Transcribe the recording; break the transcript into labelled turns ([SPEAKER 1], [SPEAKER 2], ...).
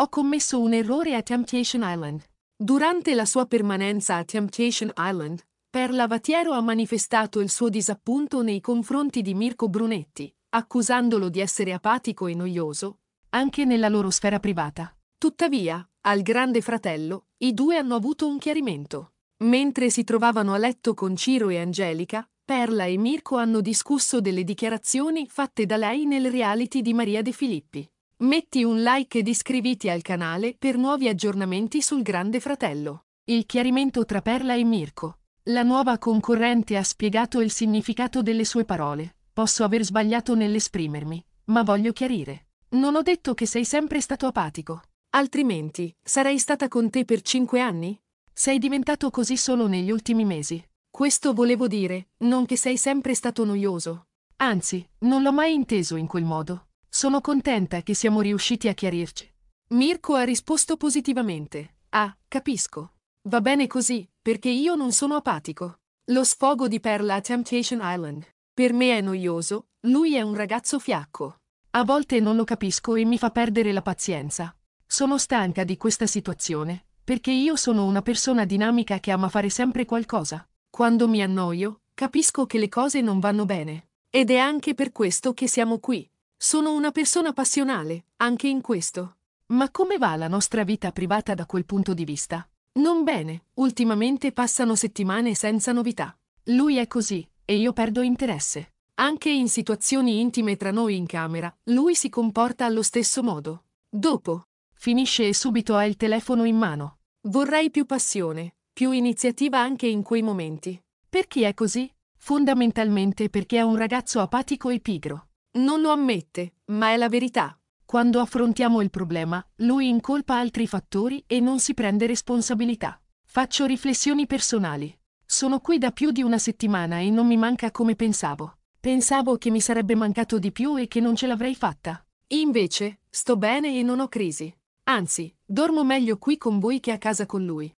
[SPEAKER 1] Ho commesso un errore a Temptation Island. Durante la sua permanenza a Temptation Island, Perla Vatiero ha manifestato il suo disappunto nei confronti di Mirko Brunetti, accusandolo di essere apatico e noioso, anche nella loro sfera privata. Tuttavia, al Grande Fratello, i due hanno avuto un chiarimento. Mentre si trovavano a letto con Ciro e Angelica, Perla e Mirko hanno discusso delle dichiarazioni fatte da lei nel reality di Maria De Filippi. Metti un like ed iscriviti al canale per nuovi aggiornamenti sul Grande Fratello. Il chiarimento tra Perla e Mirko. La nuova concorrente ha spiegato il significato delle sue parole. Posso aver sbagliato nell'esprimermi, ma voglio chiarire. Non ho detto che sei sempre stato apatico. Altrimenti, sarei stata con te per cinque anni? Sei diventato così solo negli ultimi mesi. Questo volevo dire, non che sei sempre stato noioso. Anzi, non l'ho mai inteso in quel modo. Sono contenta che siamo riusciti a chiarirci. Mirko ha risposto positivamente. Ah, capisco. Va bene così, perché io non sono apatico. Lo sfogo di Perla a Temptation Island. Per me è noioso, lui è un ragazzo fiacco. A volte non lo capisco e mi fa perdere la pazienza. Sono stanca di questa situazione, perché io sono una persona dinamica che ama fare sempre qualcosa. Quando mi annoio, capisco che le cose non vanno bene. Ed è anche per questo che siamo qui, sono una persona passionale, anche in questo. Ma come va la nostra vita privata da quel punto di vista? Non bene, ultimamente passano settimane senza novità. Lui è così, e io perdo interesse. Anche in situazioni intime tra noi in camera, lui si comporta allo stesso modo. Dopo, finisce e subito ha il telefono in mano. Vorrei più passione, più iniziativa anche in quei momenti. Perché è così? Fondamentalmente perché è un ragazzo apatico e pigro. Non lo ammette, ma è la verità. Quando affrontiamo il problema, lui incolpa altri fattori e non si prende responsabilità. Faccio riflessioni personali. Sono qui da più di una settimana e non mi manca come pensavo. Pensavo che mi sarebbe mancato di più e che non ce l'avrei fatta. Invece, sto bene e non ho crisi. Anzi, dormo meglio qui con voi che a casa con lui.